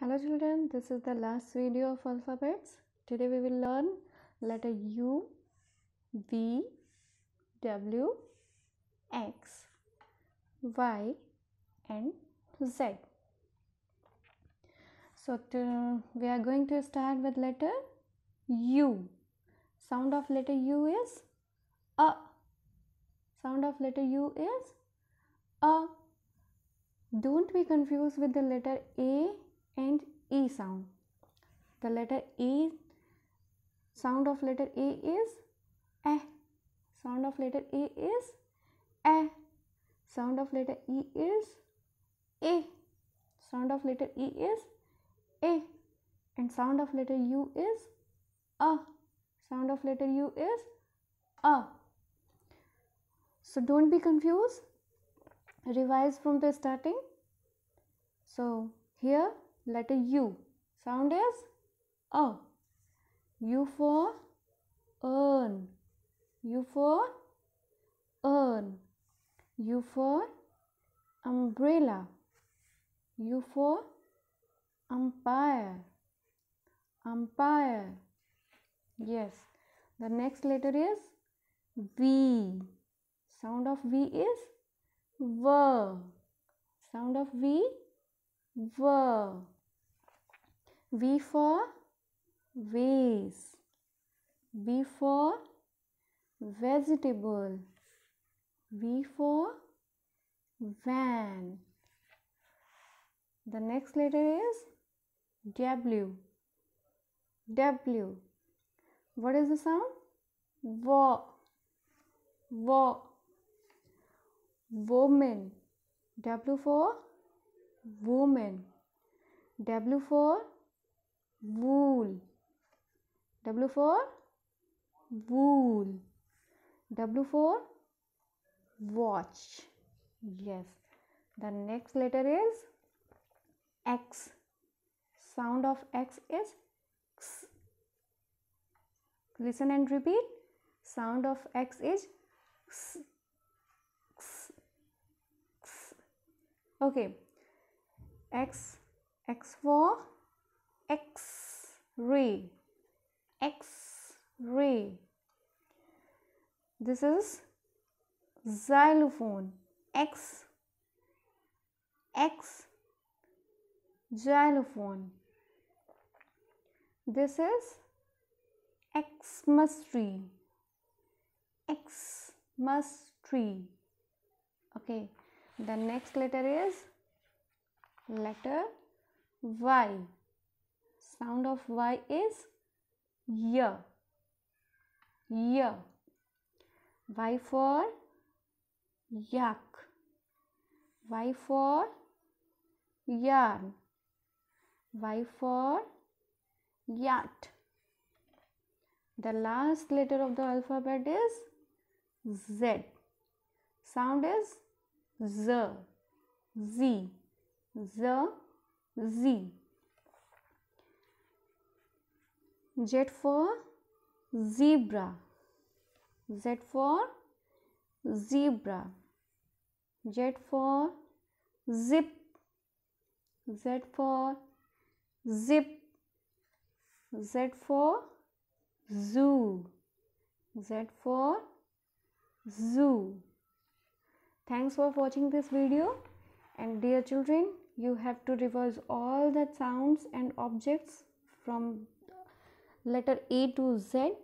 Hello children, this is the last video of alphabets. Today we will learn letter U, V, W, X, Y and Z. So to, we are going to start with letter U. Sound of letter U is A. Sound of letter U is A. Don't be confused with the letter A sound. The letter A sound of letter A is eh. Sound of letter A is eh. Sound of letter E is a. Sound of letter E is a. And sound of letter U is a. Sound of letter U is a. So don't be confused. Revise from the starting. So here letter U. Sound is A. U for earn. U for earn. U for umbrella. U for umpire. Umpire. Yes. The next letter is V. Sound of V is V. Sound of V. V. V for vase. V for vegetable. V for van. The next letter is W. W. What is the sound? Wo. Wo. Woman. W for woman. W for wool w for wool w for watch yes the next letter is x sound of x is x listen and repeat sound of x is x, x, x. okay x x for X ray, X ray. This is xylophone, X, X, xylophone. This is Xmas tree, Xmas tree. Okay, the next letter is letter Y sound of y is y y y for yak y for yarn y for yacht the last letter of the alphabet is z sound is z z z z Z for zebra. Z for zebra. Z for zip. Z for zip. Z for zoo. Z for zoo. Thanks for watching this video and dear children you have to revise all the sounds and objects from letter A to Z